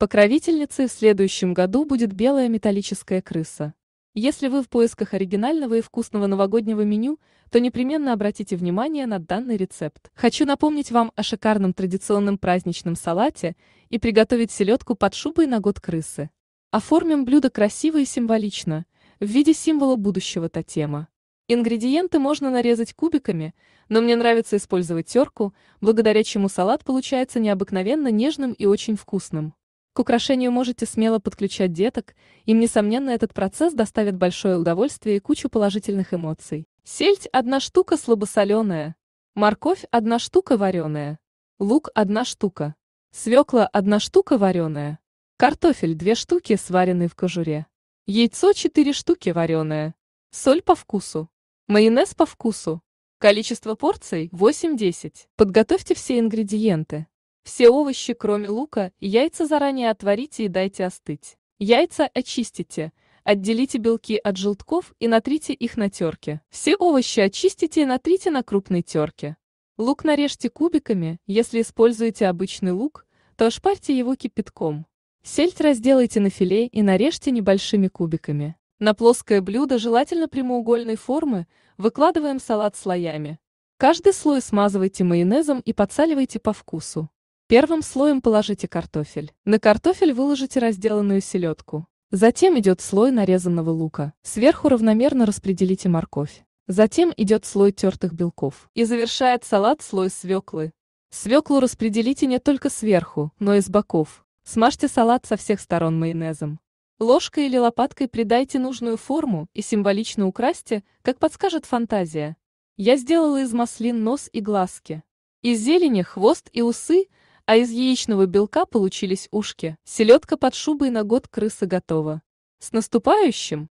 Покровительницей в следующем году будет белая металлическая крыса. Если вы в поисках оригинального и вкусного новогоднего меню, то непременно обратите внимание на данный рецепт. Хочу напомнить вам о шикарном традиционном праздничном салате и приготовить селедку под шубой на год крысы. Оформим блюдо красиво и символично, в виде символа будущего тотема. Ингредиенты можно нарезать кубиками, но мне нравится использовать терку, благодаря чему салат получается необыкновенно нежным и очень вкусным. К украшению можете смело подключать деток, им, несомненно, этот процесс доставит большое удовольствие и кучу положительных эмоций. Сельдь – одна штука слабосоленая. Морковь – одна штука вареная. Лук – одна штука. Свекла – одна штука вареная. Картофель – две штуки, сваренные в кожуре. Яйцо – четыре штуки вареное. Соль по вкусу. Майонез по вкусу. Количество порций – 8-10. Подготовьте все ингредиенты. Все овощи, кроме лука, яйца заранее отварите и дайте остыть. Яйца очистите, отделите белки от желтков и натрите их на терке. Все овощи очистите и натрите на крупной терке. Лук нарежьте кубиками, если используете обычный лук, то ошпарьте его кипятком. Сельдь разделайте на филе и нарежьте небольшими кубиками. На плоское блюдо, желательно прямоугольной формы, выкладываем салат слоями. Каждый слой смазывайте майонезом и подсаливайте по вкусу. Первым слоем положите картофель. На картофель выложите разделанную селедку. Затем идет слой нарезанного лука. Сверху равномерно распределите морковь. Затем идет слой тертых белков. И завершает салат слой свеклы. Свеклу распределите не только сверху, но и с боков. Смажьте салат со всех сторон майонезом. Ложкой или лопаткой придайте нужную форму и символично украсьте, как подскажет фантазия. Я сделала из маслин нос и глазки. Из зелени хвост и усы – а из яичного белка получились ушки, селедка под шубой на год крыса готова. С наступающим!